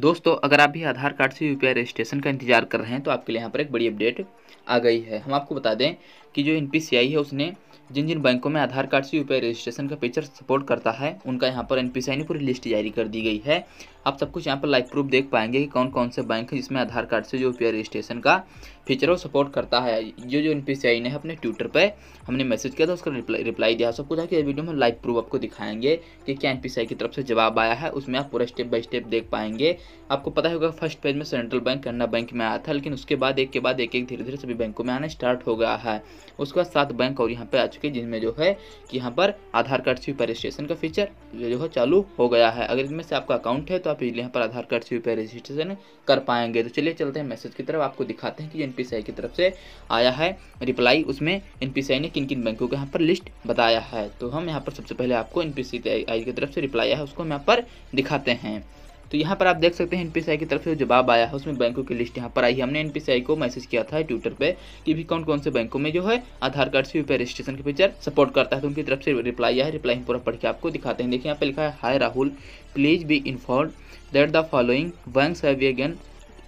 दोस्तों अगर आप भी आधार कार्ड से यू रजिस्ट्रेशन का इंतजार कर रहे हैं तो आपके लिए यहाँ पर एक बड़ी अपडेट आ गई है हम आपको बता दें कि जो एन है उसने जिन जिन बैंकों में आधार कार्ड से यू रजिस्ट्रेशन का फीचर सपोर्ट करता है उनका यहाँ पर एन ने पूरी लिस्ट जारी कर दी गई है आप सब कुछ यहाँ पर लाइव प्रूफ देख पाएंगे कि कौन कौन से बैंक हैं जिसमें आधार कार्ड से जो यू रजिस्ट्रेशन का फीचर को सपोर्ट करता है जो जो एन पी सी आई ने अपने ट्विटर पर हमने मैसेज किया था उसका रिप्लाई रिप्लाई दिया सब कुछ है कि वीडियो में लाइव प्रूफ आपको दिखाएंगे कि क्या एन पी सी आई की तरफ से जवाब आया है उसमें आप पूरा स्टेप बाय स्टेप देख पाएंगे आपको पता होगा फर्स्ट पेज में सेंट्रल बैंक कन्ना बैंक में आया था लेकिन उसके बाद एक के बाद एक एक धीरे धीरे सभी बैंकों में आना स्टार्ट हो गया है उसके बाद सात बैंक और यहाँ पर आ चुके हैं जिनमें जो है कि यहाँ पर आधार कार्ड से रजिस्ट्रेशन का फीचर जो है चालू हो गया है अगर इनमें से आपका अकाउंट है तो आप यहाँ पर आधार कार्ड से रजिस्ट्रेशन कर पाएंगे तो चलिए चलते हैं मैसेज की तरफ आपको दिखाते हैं कि एनपीसीआई की तरफ से आया है रिप्लाई उसमें एनपीसीआई ने किन किन बैंकों को यहाँ पर लिस्ट बताया है तो हम यहाँ पर सबसे पहले आपको एन की तरफ से रिप्लाई आया है उसको हम यहाँ पर दिखाते हैं तो यहाँ पर आप देख सकते हैं एन की तरफ से जवाब आया है उसमें बैंकों की लिस्ट यहाँ पर आई है हमने एन को मैसेज किया था ट्विटर पर कि भी कौन कौन से बैंकों में जो है आधार कार्ड से यूपीआई रजिस्ट्रेशन के फीचर सपोर्ट करता है तो उनकी तरफ से रिप्लाई आया है रिप्लाई हम पूरा पढ़ के आपको दिखाते हैं देखिए यहाँ पर लिखा है hi Rahul please be inform that the following banks have again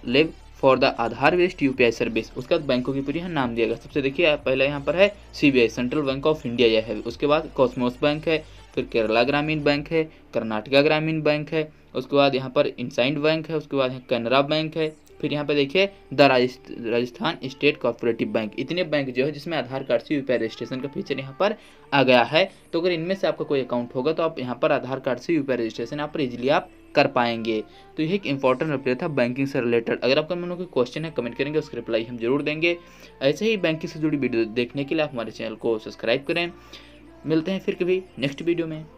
live for the Aadhaar based UPI service उसका बैंकों की पूरी यहाँ नाम दिया गया सबसे देखिए पहला यहाँ पर है CBI central bank of India यह है उसके बाद कॉस्मोस बैंक है फिर केरला ग्रामीण बैंक है कर्नाटका ग्रामीण बैंक है उसके बाद यहाँ पर इंसाइंड बैंक है उसके बाद यहाँ कैनरा बैंक है फिर यहाँ पर देखिए the Rajasthan state cooperative bank इतने बैंक जो है जिसमें आधार कार्ड से यूपीआई रजिस्ट्रेशन का फीचर यहाँ पर आ गया है तो अगर इनमें से आपका कोई अकाउंट होगा तो आप यहाँ पर आधार कार्ड से यूपीआई रजिस्ट्रेशन आप इजिली आप कर पाएंगे तो यह एक इंपॉर्टेंट अपडेट था बैंकिंग से रिलेटेड अगर आपका मनो कोई क्वेश्चन है कमेंट करेंगे उसकी रिप्लाई हम जरूर देंगे ऐसे ही बैंकिंग से जुड़ी वीडियो देखने के लिए आप हमारे चैनल को सब्सक्राइब करें मिलते हैं फिर कभी नेक्स्ट वीडियो में